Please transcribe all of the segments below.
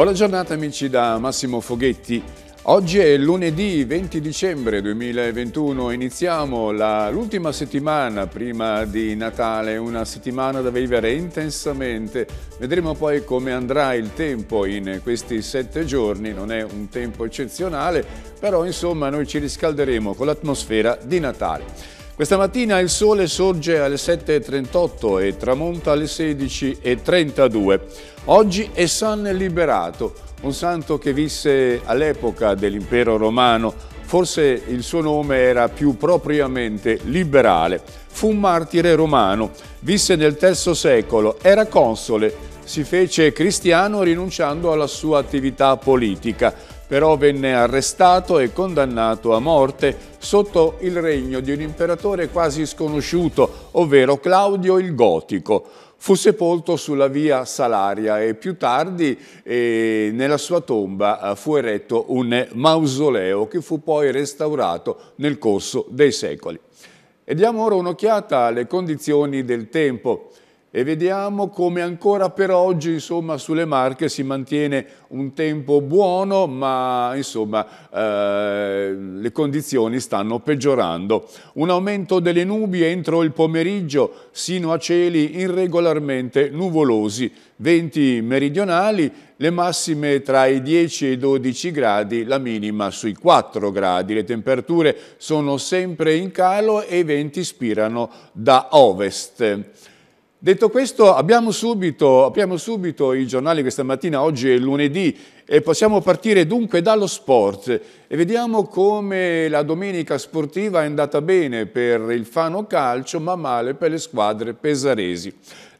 Buona giornata amici da Massimo Foghetti. Oggi è lunedì 20 dicembre 2021, iniziamo l'ultima settimana prima di Natale, una settimana da vivere intensamente. Vedremo poi come andrà il tempo in questi sette giorni, non è un tempo eccezionale, però insomma noi ci riscalderemo con l'atmosfera di Natale. Questa mattina il sole sorge alle 7.38 e tramonta alle 16.32. Oggi è San Liberato, un santo che visse all'epoca dell'impero romano. Forse il suo nome era più propriamente liberale. Fu un martire romano, visse nel III secolo, era console, si fece cristiano rinunciando alla sua attività politica però venne arrestato e condannato a morte sotto il regno di un imperatore quasi sconosciuto, ovvero Claudio il Gotico. Fu sepolto sulla via Salaria e più tardi eh, nella sua tomba eh, fu eretto un mausoleo che fu poi restaurato nel corso dei secoli. E diamo ora un'occhiata alle condizioni del tempo. E vediamo come ancora per oggi insomma, sulle Marche si mantiene un tempo buono ma insomma, eh, le condizioni stanno peggiorando. Un aumento delle nubi entro il pomeriggio sino a cieli irregolarmente nuvolosi, venti meridionali, le massime tra i 10 e i 12 gradi, la minima sui 4 gradi. Le temperature sono sempre in calo e i venti spirano da ovest. Detto questo, abbiamo subito, apriamo subito i giornali questa mattina, oggi è lunedì, e possiamo partire dunque dallo sport e vediamo come la domenica sportiva è andata bene per il Fano Calcio, ma male per le squadre pesaresi.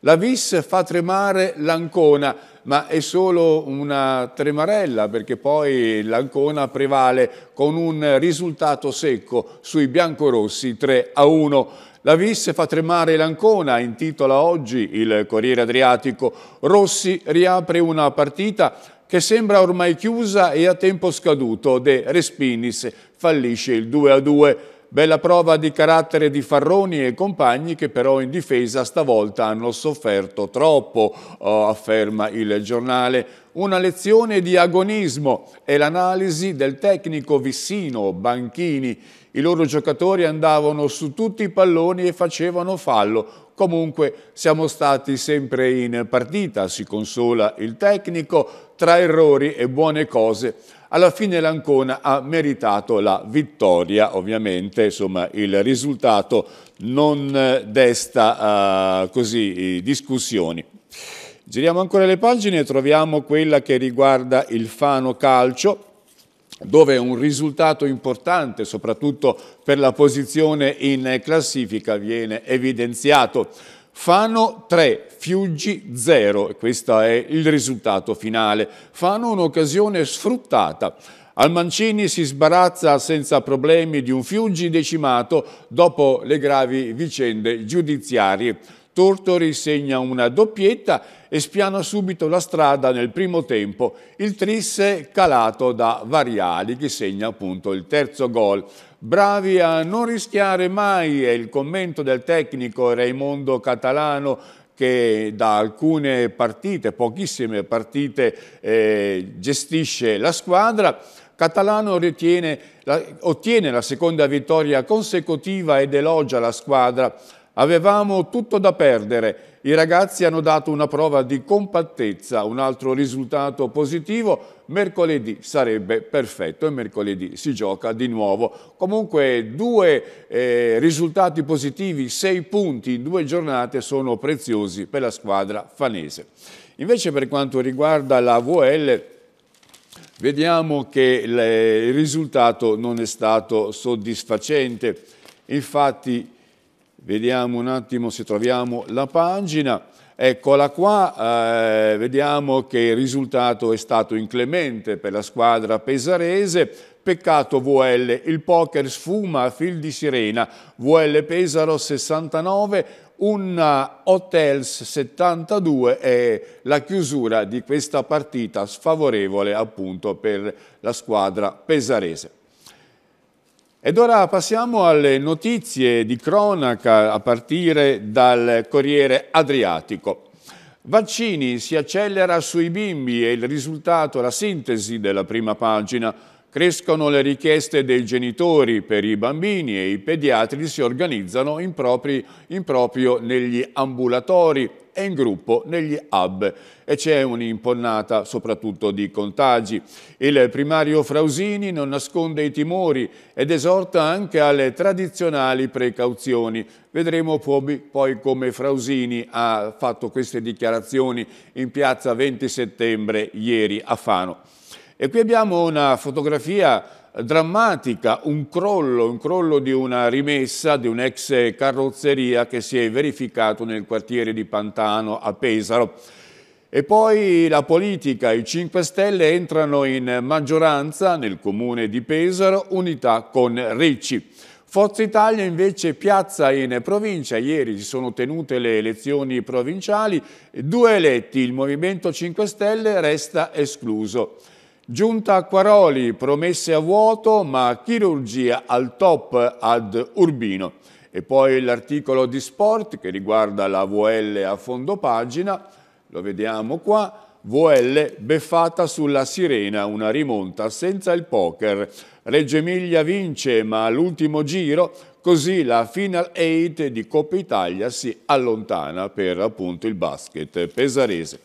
La Vis fa tremare l'Ancona, ma è solo una tremarella perché poi l'Ancona prevale con un risultato secco sui biancorossi 3 a 1. La vis fa tremare l'Ancona, intitola oggi il Corriere Adriatico. Rossi riapre una partita che sembra ormai chiusa e a tempo scaduto. De Respinis fallisce il 2-2. Bella prova di carattere di Farroni e compagni che però in difesa stavolta hanno sofferto troppo, oh, afferma il giornale. Una lezione di agonismo è l'analisi del tecnico Vissino Banchini i loro giocatori andavano su tutti i palloni e facevano fallo. Comunque siamo stati sempre in partita, si consola il tecnico, tra errori e buone cose. Alla fine l'Ancona ha meritato la vittoria, ovviamente, insomma il risultato non desta uh, così discussioni. Giriamo ancora le pagine e troviamo quella che riguarda il Fano Calcio, dove un risultato importante, soprattutto per la posizione in classifica, viene evidenziato. Fano 3, Fiuggi 0, questo è il risultato finale. Fano un'occasione sfruttata. Al Mancini si sbarazza senza problemi di un Fiuggi decimato dopo le gravi vicende giudiziarie. Tortori segna una doppietta e spiana subito la strada nel primo tempo. Il trisse calato da Variali che segna appunto il terzo gol. Bravi a non rischiare mai è il commento del tecnico Raimondo Catalano che da alcune partite, pochissime partite, eh, gestisce la squadra. Catalano ritiene, la, ottiene la seconda vittoria consecutiva ed elogia la squadra Avevamo tutto da perdere. I ragazzi hanno dato una prova di compattezza, un altro risultato positivo. Mercoledì sarebbe perfetto e mercoledì si gioca di nuovo. Comunque due eh, risultati positivi, sei punti in due giornate sono preziosi per la squadra fanese. Invece per quanto riguarda la VL, vediamo che il risultato non è stato soddisfacente. Infatti Vediamo un attimo se troviamo la pagina. Eccola qua, eh, vediamo che il risultato è stato inclemente per la squadra pesarese. Peccato VL, il poker sfuma a fil di sirena. VL Pesaro 69, un Hotels 72 e la chiusura di questa partita sfavorevole appunto per la squadra pesarese. Ed ora passiamo alle notizie di cronaca a partire dal Corriere Adriatico. Vaccini si accelera sui bimbi e il risultato, la sintesi della prima pagina. Crescono le richieste dei genitori per i bambini e i pediatri si organizzano in, propri, in proprio negli ambulatori e in gruppo negli hub e c'è un'imponnata soprattutto di contagi. Il primario Frausini non nasconde i timori ed esorta anche alle tradizionali precauzioni. Vedremo poi come Frausini ha fatto queste dichiarazioni in piazza 20 settembre ieri a Fano. E qui abbiamo una fotografia drammatica, un crollo, un crollo di una rimessa di un'ex carrozzeria che si è verificato nel quartiere di Pantano a Pesaro. E poi la politica, i 5 Stelle entrano in maggioranza nel comune di Pesaro, unità con Ricci. Forza Italia invece piazza in provincia, ieri si sono tenute le elezioni provinciali, due eletti, il Movimento 5 Stelle resta escluso. Giunta a Quaroli, promesse a vuoto ma chirurgia al top ad Urbino. E poi l'articolo di sport che riguarda la VL a fondo pagina, lo vediamo qua, VL beffata sulla sirena, una rimonta senza il poker. Reggio Emilia vince ma l'ultimo giro, così la Final 8 di Coppa Italia si allontana per appunto il basket pesarese.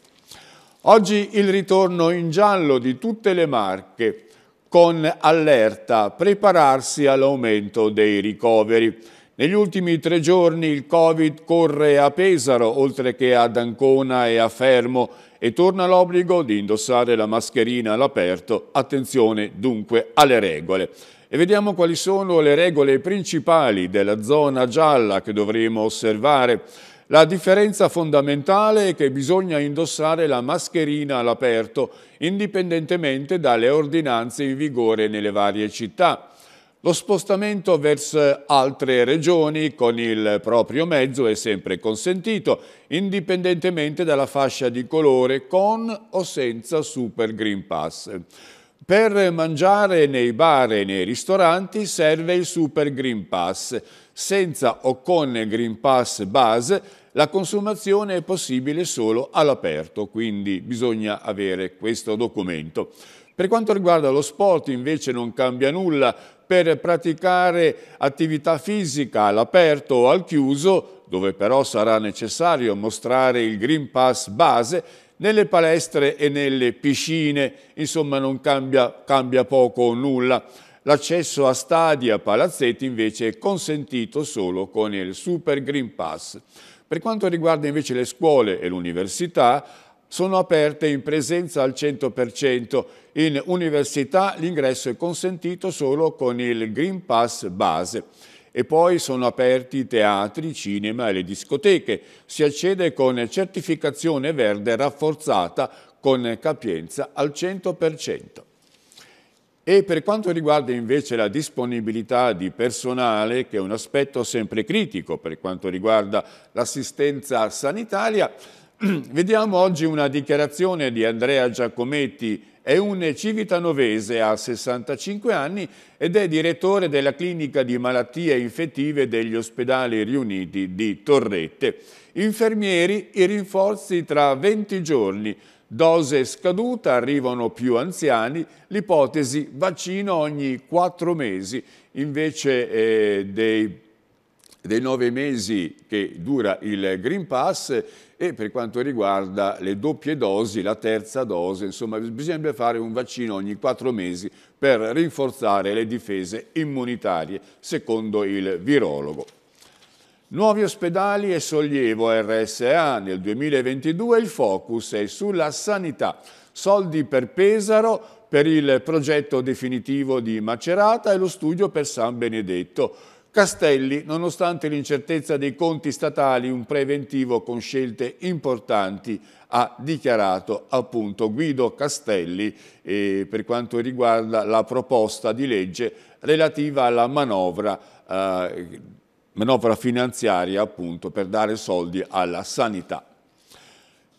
Oggi il ritorno in giallo di tutte le marche, con allerta prepararsi all'aumento dei ricoveri. Negli ultimi tre giorni il Covid corre a Pesaro, oltre che ad Ancona e a Fermo, e torna l'obbligo di indossare la mascherina all'aperto. Attenzione dunque alle regole. E vediamo quali sono le regole principali della zona gialla che dovremo osservare. La differenza fondamentale è che bisogna indossare la mascherina all'aperto, indipendentemente dalle ordinanze in vigore nelle varie città. Lo spostamento verso altre regioni con il proprio mezzo è sempre consentito, indipendentemente dalla fascia di colore, con o senza Super Green Pass. Per mangiare nei bar e nei ristoranti serve il Super Green Pass senza o con Green Pass base la consumazione è possibile solo all'aperto, quindi bisogna avere questo documento. Per quanto riguarda lo sport invece non cambia nulla, per praticare attività fisica all'aperto o al chiuso, dove però sarà necessario mostrare il Green Pass base, nelle palestre e nelle piscine, insomma non cambia, cambia poco o nulla. L'accesso a stadi e a palazzetti invece è consentito solo con il Super Green Pass. Per quanto riguarda invece le scuole e l'università, sono aperte in presenza al 100%. In università l'ingresso è consentito solo con il Green Pass base. E poi sono aperti i teatri, i cinema e le discoteche. Si accede con certificazione verde rafforzata con capienza al 100%. E per quanto riguarda invece la disponibilità di personale, che è un aspetto sempre critico per quanto riguarda l'assistenza sanitaria, vediamo oggi una dichiarazione di Andrea Giacometti, è un civitanovese, a 65 anni ed è direttore della clinica di malattie infettive degli ospedali riuniti di Torrette. Infermieri i rinforzi tra 20 giorni, Dose scaduta, arrivano più anziani, l'ipotesi vaccino ogni quattro mesi invece eh, dei, dei nove mesi che dura il Green Pass e per quanto riguarda le doppie dosi, la terza dose, insomma bisogna fare un vaccino ogni quattro mesi per rinforzare le difese immunitarie, secondo il virologo. Nuovi ospedali e sollievo RSA. Nel 2022 il focus è sulla sanità. Soldi per Pesaro, per il progetto definitivo di Macerata e lo studio per San Benedetto. Castelli, nonostante l'incertezza dei conti statali, un preventivo con scelte importanti ha dichiarato appunto Guido Castelli eh, per quanto riguarda la proposta di legge relativa alla manovra eh, manovra finanziaria appunto per dare soldi alla sanità.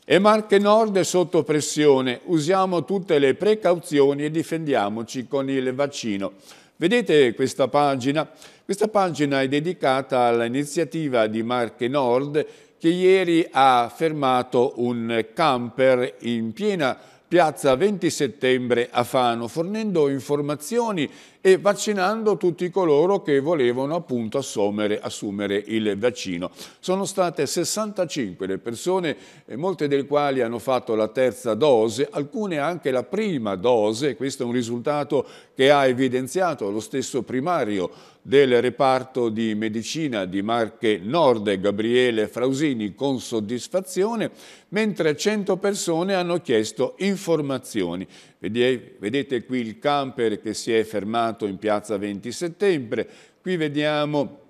E Marche Nord è sotto pressione, usiamo tutte le precauzioni e difendiamoci con il vaccino. Vedete questa pagina? Questa pagina è dedicata all'iniziativa di Marche Nord che ieri ha fermato un camper in piena piazza 20 settembre a Fano, fornendo informazioni e vaccinando tutti coloro che volevano appunto assumere, assumere il vaccino. Sono state 65 le persone, eh, molte delle quali hanno fatto la terza dose, alcune anche la prima dose, questo è un risultato che ha evidenziato lo stesso primario del reparto di medicina di Marche Nord, Gabriele Frausini, con soddisfazione, mentre 100 persone hanno chiesto informazioni. Eh, vedete qui il camper che si è fermato in piazza 20 settembre, qui vediamo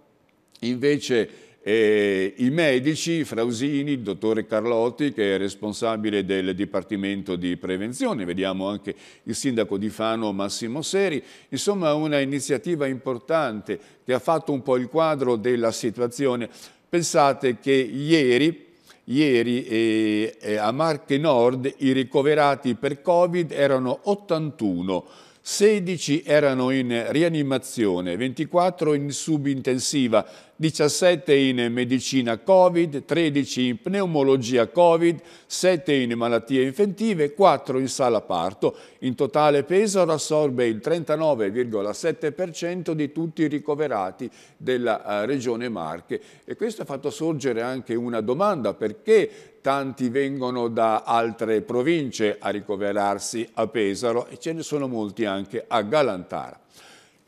invece e eh, I medici, Frausini, il dottore Carlotti, che è responsabile del Dipartimento di Prevenzione, vediamo anche il sindaco di Fano Massimo Seri, insomma una iniziativa importante che ha fatto un po' il quadro della situazione. Pensate che ieri, Ieri eh, a Marche Nord i ricoverati per Covid erano 81, 16 erano in rianimazione, 24 in subintensiva, 17 in medicina Covid, 13 in pneumologia Covid, 7 in malattie infettive, 4 in sala parto. In totale Pesaro assorbe il 39,7% di tutti i ricoverati della eh, regione Marche e questo ha fatto sorgere anche una domanda perché tanti vengono da altre province a ricoverarsi a Pesaro e ce ne sono molti anche a Galantara.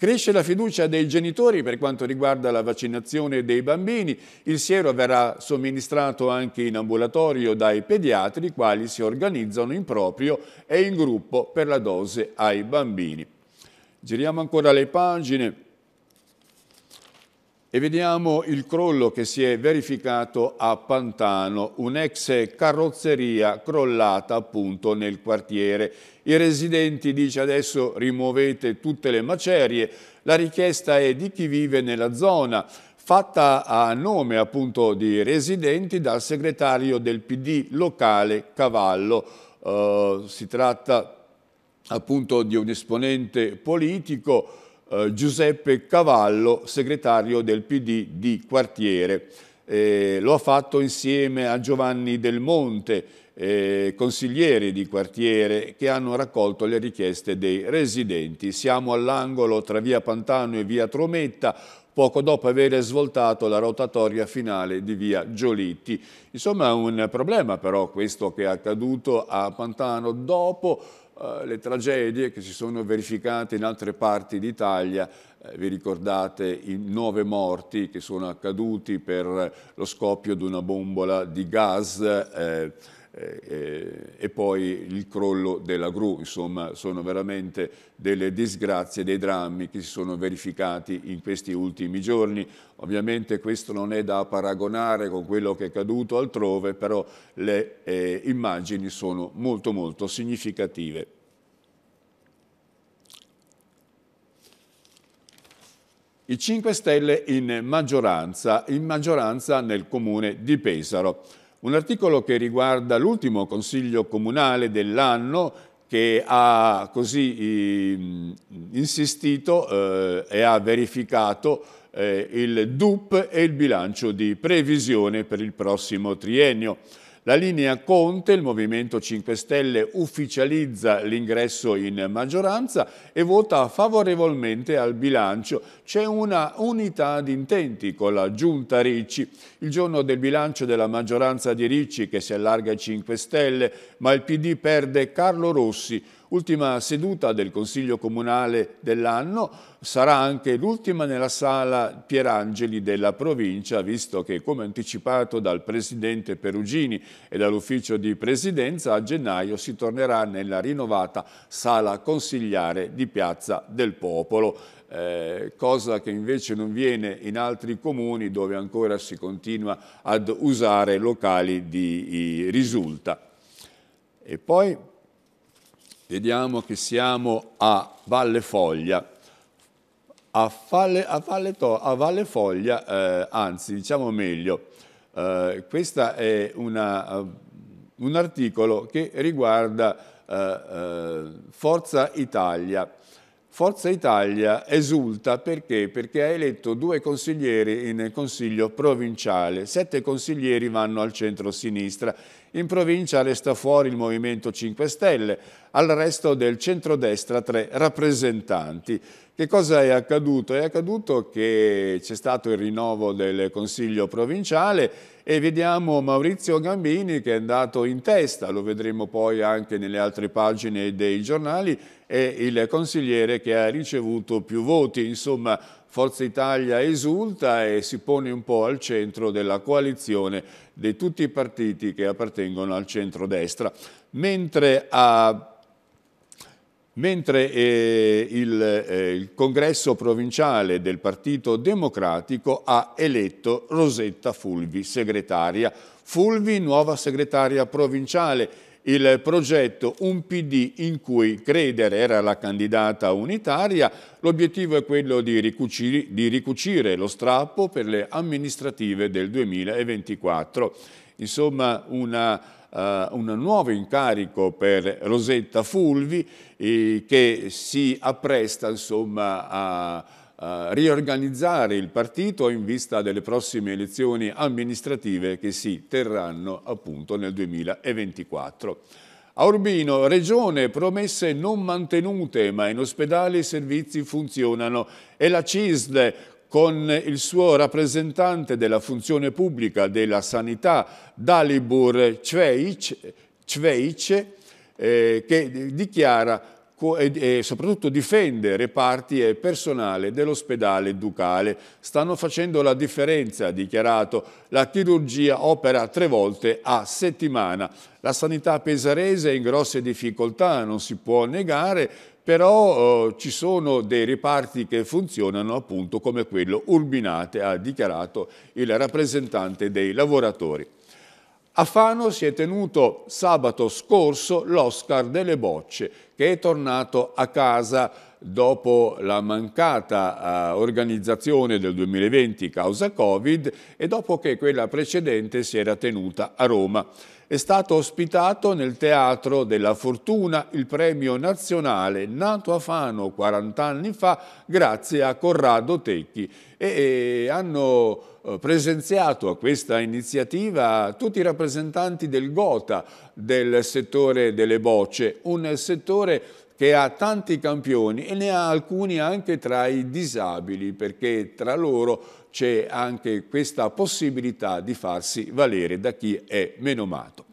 Cresce la fiducia dei genitori per quanto riguarda la vaccinazione dei bambini. Il siero verrà somministrato anche in ambulatorio dai pediatri, i quali si organizzano in proprio e in gruppo per la dose ai bambini. Giriamo ancora le pagine. E vediamo il crollo che si è verificato a Pantano, un'ex carrozzeria crollata appunto nel quartiere. I residenti, dice adesso, rimuovete tutte le macerie. La richiesta è di chi vive nella zona, fatta a nome appunto di residenti dal segretario del PD locale Cavallo. Uh, si tratta appunto di un esponente politico eh, Giuseppe Cavallo, segretario del PD di quartiere. Eh, lo ha fatto insieme a Giovanni Del Monte, eh, consiglieri di quartiere che hanno raccolto le richieste dei residenti. Siamo all'angolo tra via Pantano e via Trometta, poco dopo aver svoltato la rotatoria finale di via Giolitti. Insomma è un problema però questo che è accaduto a Pantano dopo eh, le tragedie che si sono verificate in altre parti d'Italia. Eh, vi ricordate i nove morti che sono accaduti per lo scoppio di una bombola di gas eh, eh, eh, e poi il crollo della gru, insomma sono veramente delle disgrazie, dei drammi che si sono verificati in questi ultimi giorni. Ovviamente questo non è da paragonare con quello che è accaduto altrove, però le eh, immagini sono molto molto significative. I 5 Stelle in maggioranza, in maggioranza nel comune di Pesaro. Un articolo che riguarda l'ultimo Consiglio Comunale dell'anno che ha così ehm, insistito eh, e ha verificato eh, il DUP e il bilancio di previsione per il prossimo triennio. La linea Conte, il Movimento 5 Stelle ufficializza l'ingresso in maggioranza e vota favorevolmente al bilancio. C'è una unità di intenti con la giunta Ricci. Il giorno del bilancio della maggioranza di Ricci che si allarga ai 5 Stelle, ma il PD perde Carlo Rossi, Ultima seduta del Consiglio Comunale dell'anno sarà anche l'ultima nella sala Pierangeli della provincia, visto che, come anticipato dal Presidente Perugini e dall'Ufficio di Presidenza, a gennaio si tornerà nella rinnovata sala consigliare di Piazza del Popolo. Eh, cosa che invece non viene in altri comuni dove ancora si continua ad usare locali di risulta. E poi Vediamo che siamo a Valle Foglia. A, Falle, a, Valle, a Valle, Foglia, eh, anzi diciamo meglio, eh, questo è una, eh, un articolo che riguarda eh, eh Forza Italia Forza Italia esulta perché? Perché ha eletto due consiglieri in consiglio provinciale, sette consiglieri vanno al centro-sinistra, in provincia resta fuori il Movimento 5 Stelle, al resto del centrodestra tre rappresentanti. Che cosa è accaduto? È accaduto che c'è stato il rinnovo del Consiglio provinciale e vediamo Maurizio Gambini che è andato in testa, lo vedremo poi anche nelle altre pagine dei giornali, è il consigliere che ha ricevuto più voti, insomma Forza Italia esulta e si pone un po' al centro della coalizione di tutti i partiti che appartengono al centro-destra. mentre a mentre eh, il, eh, il, congresso provinciale del Partito Democratico ha eletto Rosetta Fulvi, segretaria. Fulvi, nuova segretaria provinciale. Il progetto Un PD in cui credere era la candidata unitaria, l'obiettivo è quello di ricucire, di ricucire lo strappo per le amministrative del 2024. Insomma, una eh, un nuovo incarico per Rosetta Fulvi eh, che si appresta insomma, a, a riorganizzare il partito in vista delle prossime elezioni amministrative che si terranno appunto nel 2024. A Urbino, Regione, promesse non mantenute, ma in ospedale i servizi funzionano e la CISL con il suo rappresentante della funzione pubblica della sanità, Dalibur Cveic, eh, che dichiara e soprattutto difende reparti e personale dell'ospedale ducale. Stanno facendo la differenza, ha dichiarato. La chirurgia opera tre volte a settimana. La sanità pesarese è in grosse difficoltà, non si può negare, però eh, ci sono dei reparti che funzionano appunto come quello Urbinate ha dichiarato il rappresentante dei lavoratori. A Fano si è tenuto sabato scorso l'Oscar delle bocce che è tornato a casa dopo la mancata uh, organizzazione del 2020 causa Covid e dopo che quella precedente si era tenuta a Roma è stato ospitato nel Teatro della Fortuna il premio nazionale nato a Fano 40 anni fa grazie a Corrado Tecchi e, e hanno eh, presenziato a questa iniziativa tutti i rappresentanti del GOTA del settore delle bocce, un settore che ha tanti campioni e ne ha alcuni anche tra i disabili, perché tra loro c'è anche questa possibilità di farsi valere da chi è meno menomato.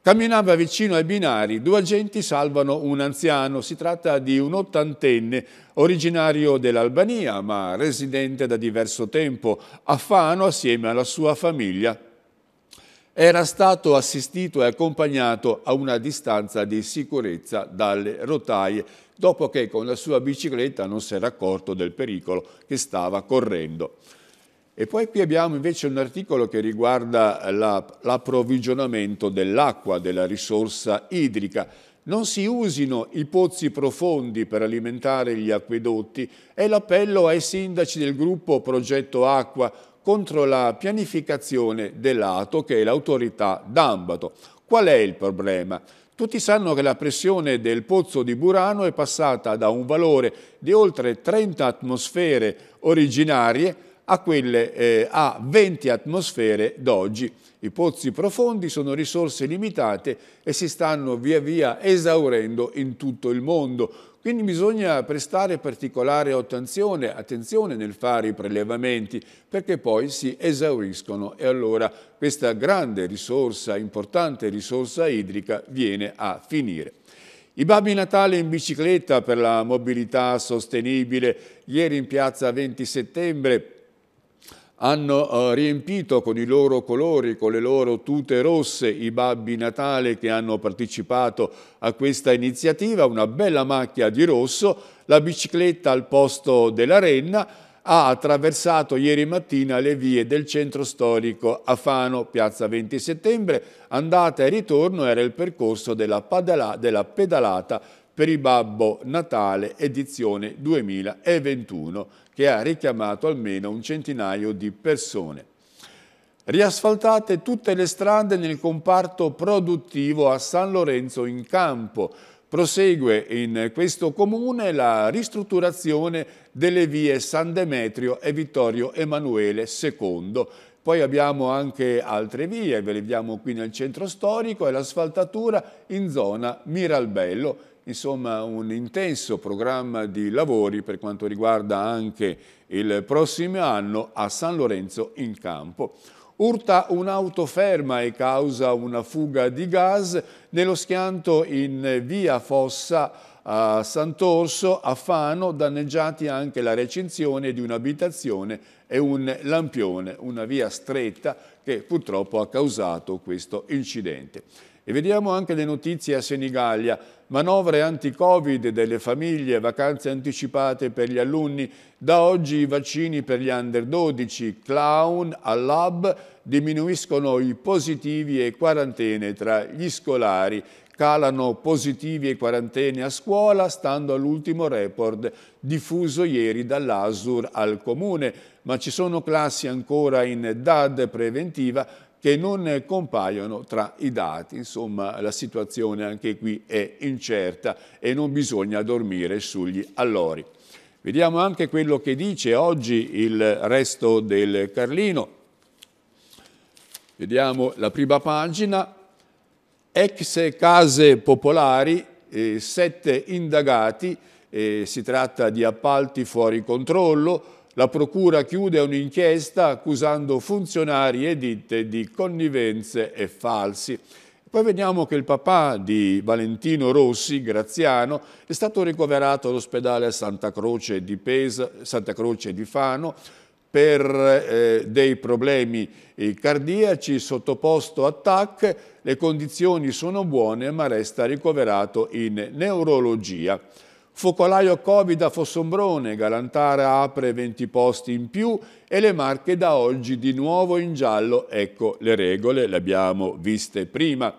Camminava vicino ai binari, due agenti salvano un anziano, si tratta di un ottantenne originario dell'Albania ma residente da diverso tempo a Fano assieme alla sua famiglia era stato assistito e accompagnato a una distanza di sicurezza dalle rotaie dopo che con la sua bicicletta non si era accorto del pericolo che stava correndo. E poi qui abbiamo invece un articolo che riguarda l'approvvigionamento la, dell'acqua, della risorsa idrica. Non si usino i pozzi profondi per alimentare gli acquedotti è l'appello ai sindaci del gruppo Progetto Acqua contro la pianificazione dell'ATO, che è l'autorità d'Ambato. Qual è il problema? Tutti sanno che la pressione del pozzo di Burano è passata da un valore di oltre 30 atmosfere originarie a quelle eh, a 20 atmosfere d'oggi. I pozzi profondi sono risorse limitate e si stanno via via esaurendo in tutto il mondo. Quindi bisogna prestare particolare attenzione, attenzione, nel fare i prelevamenti perché poi si esauriscono e allora questa grande risorsa, importante risorsa idrica viene a finire. I Babbi Natale in bicicletta per la mobilità sostenibile, ieri in piazza 20 settembre hanno eh, riempito con i loro colori, con le loro tute rosse, i babbi natale che hanno partecipato a questa iniziativa, una bella macchia di rosso, la bicicletta al posto della renna, ha attraversato ieri mattina le vie del centro storico a Fano, piazza 20 settembre, andata e ritorno era il percorso della, pedalata per il Babbo Natale edizione 2021 che ha richiamato almeno un centinaio di persone. Riasfaltate tutte le strade nel comparto produttivo a San Lorenzo in Campo. Prosegue in questo comune la ristrutturazione delle vie San Demetrio e Vittorio Emanuele II, poi abbiamo anche altre vie, ve le vediamo qui nel centro storico e l'asfaltatura in zona Miralbello insomma un intenso programma di lavori per quanto riguarda anche il prossimo anno a San Lorenzo in campo. Urta un'auto ferma e causa una fuga di gas nello schianto in via Fossa a Sant'Orso, a Fano, danneggiati anche la recinzione di un'abitazione e un lampione, una via stretta che purtroppo ha causato questo incidente. E vediamo anche le notizie a Senigallia, manovre anti-covid delle famiglie, vacanze anticipate per gli alunni, da oggi i vaccini per gli under 12, clown al lab, diminuiscono i positivi e quarantene tra gli scolari, calano positivi e quarantene a scuola, stando all'ultimo report diffuso ieri dall'ASUR al Comune, ma ci sono classi ancora in DAD preventiva che non compaiono tra i dati, insomma la situazione anche qui è incerta e non bisogna dormire sugli allori. Vediamo anche quello che dice oggi il resto del Carlino. Vediamo la prima pagina. Ex case popolari, eh, sette indagati, eh, si tratta di appalti fuori controllo, la Procura chiude un'inchiesta accusando funzionari e ditte di connivenze e falsi. Poi vediamo che il papà di Valentino Rossi, Graziano, è stato ricoverato all'ospedale Santa Croce di Pesa, Santa Croce di Fano, per eh, dei problemi eh, cardiaci, sottoposto a TAC, le condizioni sono buone ma resta ricoverato in neurologia. Focolaio Covid a Fossombrone, Galantara apre 20 posti in più e le Marche da oggi di nuovo in giallo. Ecco le regole, le abbiamo viste prima.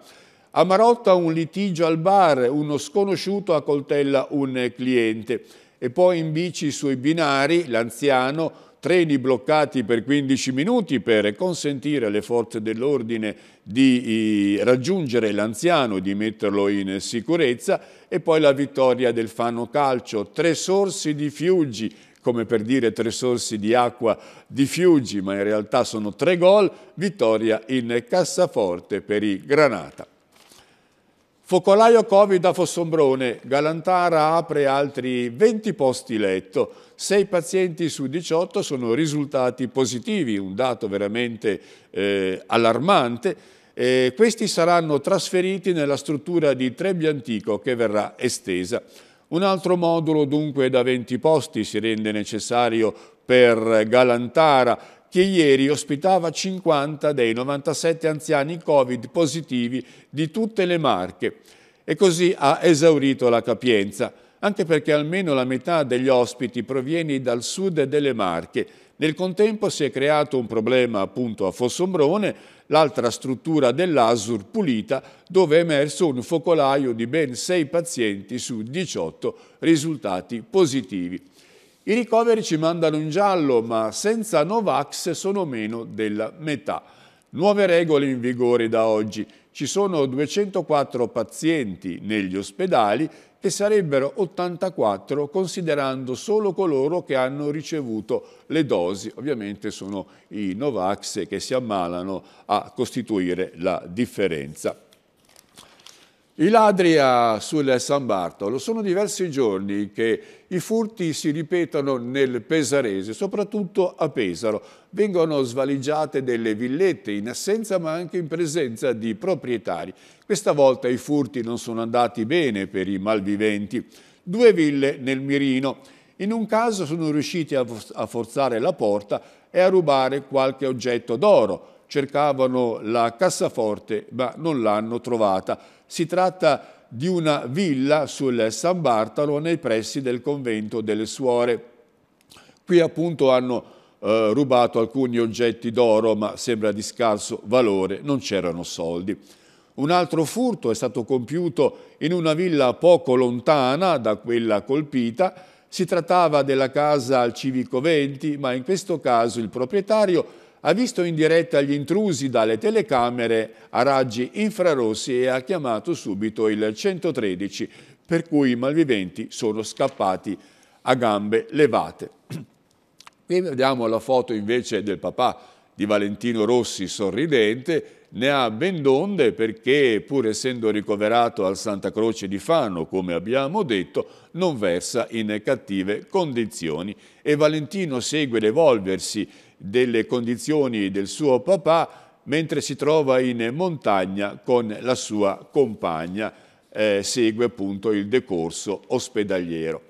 A Marotta un litigio al bar, uno sconosciuto accoltella un cliente e poi in bici sui binari l'anziano treni bloccati per 15 minuti per consentire alle forze dell'ordine di raggiungere l'anziano e di metterlo in sicurezza e poi la vittoria del Fano Calcio, tre sorsi di Fiuggi come per dire tre sorsi di acqua di Fiuggi, ma in realtà sono tre gol, vittoria in cassaforte per i Granata. Focolaio Covid a Fossombrone, Galantara apre altri 20 posti letto, 6 pazienti su 18 sono risultati positivi, un dato veramente eh, allarmante. Eh, questi saranno trasferiti nella struttura di Trebbia che verrà estesa. Un altro modulo dunque da 20 posti si rende necessario per Galantara che ieri ospitava 50 dei 97 anziani Covid positivi di tutte le marche e così ha esaurito la capienza, anche perché almeno la metà degli ospiti proviene dal sud delle Marche. Nel contempo si è creato un problema appunto a Fossombrone, l'altra struttura dell'Asur pulita, dove è emerso un focolaio di ben 6 pazienti su 18 risultati positivi. I ricoveri ci mandano in giallo, ma senza Novax sono meno della metà. Nuove regole in vigore da oggi. Ci sono 204 pazienti negli ospedali e sarebbero 84 considerando solo coloro che hanno ricevuto le dosi. Ovviamente sono i Novax che si ammalano a costituire la differenza. I ladri a, sul San Bartolo sono diversi giorni che i furti si ripetono nel Pesarese, soprattutto a Pesaro. Vengono svaligiate delle villette in assenza ma anche in presenza di proprietari. Questa volta i furti non sono andati bene per i malviventi. Due ville nel Mirino. In un caso sono riusciti a forzare la porta e a rubare qualche oggetto d'oro cercavano la cassaforte ma non l'hanno trovata. Si tratta di una villa sul San Bartolo nei pressi del convento delle suore. Qui appunto hanno eh, rubato alcuni oggetti d'oro ma sembra di scarso valore, non c'erano soldi. Un altro furto è stato compiuto in una villa poco lontana da quella colpita. Si trattava della casa al civico 20, ma in questo caso il proprietario ha visto in diretta gli intrusi dalle telecamere a raggi infrarossi e ha chiamato subito il 113, per cui i malviventi sono scappati a gambe levate. Qui vediamo la foto invece del papà di Valentino Rossi sorridente, ne ha ben donde perché pur essendo ricoverato al Santa Croce di Fano, come abbiamo detto, non versa in cattive condizioni e Valentino segue l'evolversi delle condizioni del suo papà mentre si trova in montagna con la sua compagna, eh, segue appunto il decorso ospedaliero.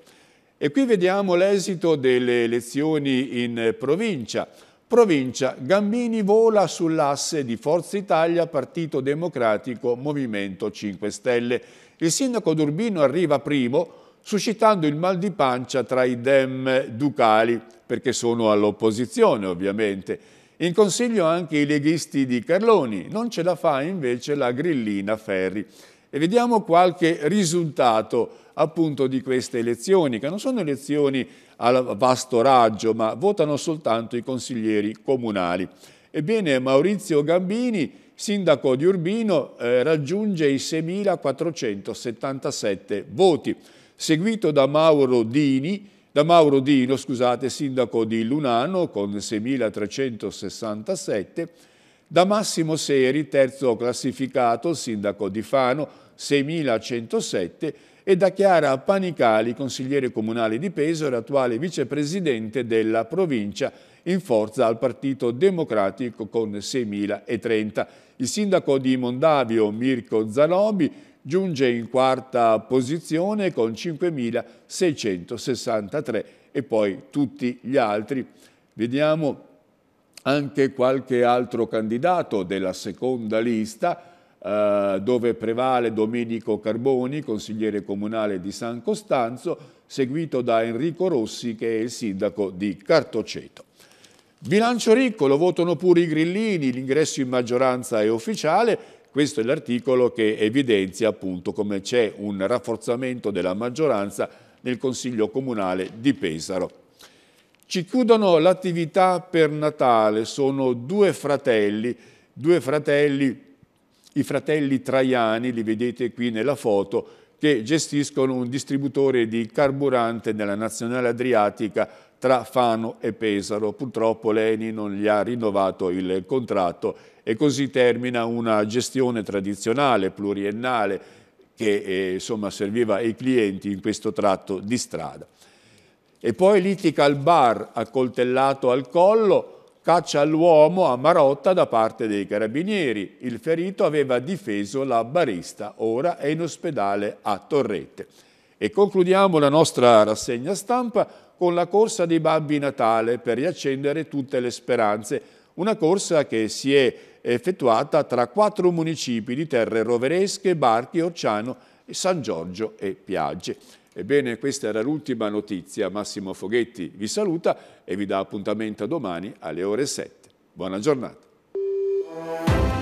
E qui vediamo l'esito delle elezioni in provincia. Provincia, Gambini vola sull'asse di Forza Italia, Partito Democratico, Movimento 5 Stelle. Il sindaco d'Urbino arriva primo, suscitando il mal di pancia tra i dem ducali perché sono all'opposizione ovviamente. In consiglio anche i leghisti di Carloni, non ce la fa invece la grillina Ferri. E vediamo qualche risultato appunto di queste elezioni, che non sono elezioni a vasto raggio, ma votano soltanto i consiglieri comunali. Ebbene, Maurizio Gambini, sindaco di Urbino, eh, raggiunge i 6.477 voti, seguito da Mauro Dini, da Mauro Dino, scusate, sindaco di Lunano con 6.367, da Massimo Seri, terzo classificato, sindaco di Fano, 6.107 e da Chiara Panicali, consigliere comunale di Pesaro, attuale vicepresidente della provincia, in forza al Partito Democratico con 6.030. Il sindaco di Mondavio, Mirko Zanobi, giunge in quarta posizione con 5.663 e poi tutti gli altri. Vediamo anche qualche altro candidato della seconda lista eh, dove prevale Domenico Carboni, consigliere comunale di San Costanzo, seguito da Enrico Rossi che è il sindaco di Cartoceto. Bilancio ricco, lo votano pure i grillini, l'ingresso in maggioranza è ufficiale, questo è l'articolo che evidenzia appunto come c'è un rafforzamento della maggioranza nel Consiglio Comunale di Pesaro. Ci chiudono l'attività per Natale, sono due fratelli, due fratelli, i fratelli Traiani, li vedete qui nella foto, che gestiscono un distributore di carburante nella Nazionale Adriatica tra Fano e Pesaro. Purtroppo l'ENI non gli ha rinnovato il contratto e così termina una gestione tradizionale, pluriennale, che eh, insomma, serviva ai clienti in questo tratto di strada. E poi litica al bar, accoltellato al collo, caccia all'uomo a marotta da parte dei carabinieri. Il ferito aveva difeso la barista, ora è in ospedale a Torrette. E concludiamo la nostra rassegna stampa con la corsa dei Babbi Natale per riaccendere tutte le speranze, una corsa che si è effettuata tra quattro municipi di terre roveresche, Barchi, Orciano, San Giorgio e Piagge. Ebbene, questa era l'ultima notizia. Massimo Foghetti vi saluta e vi dà appuntamento domani alle ore 7. Buona giornata.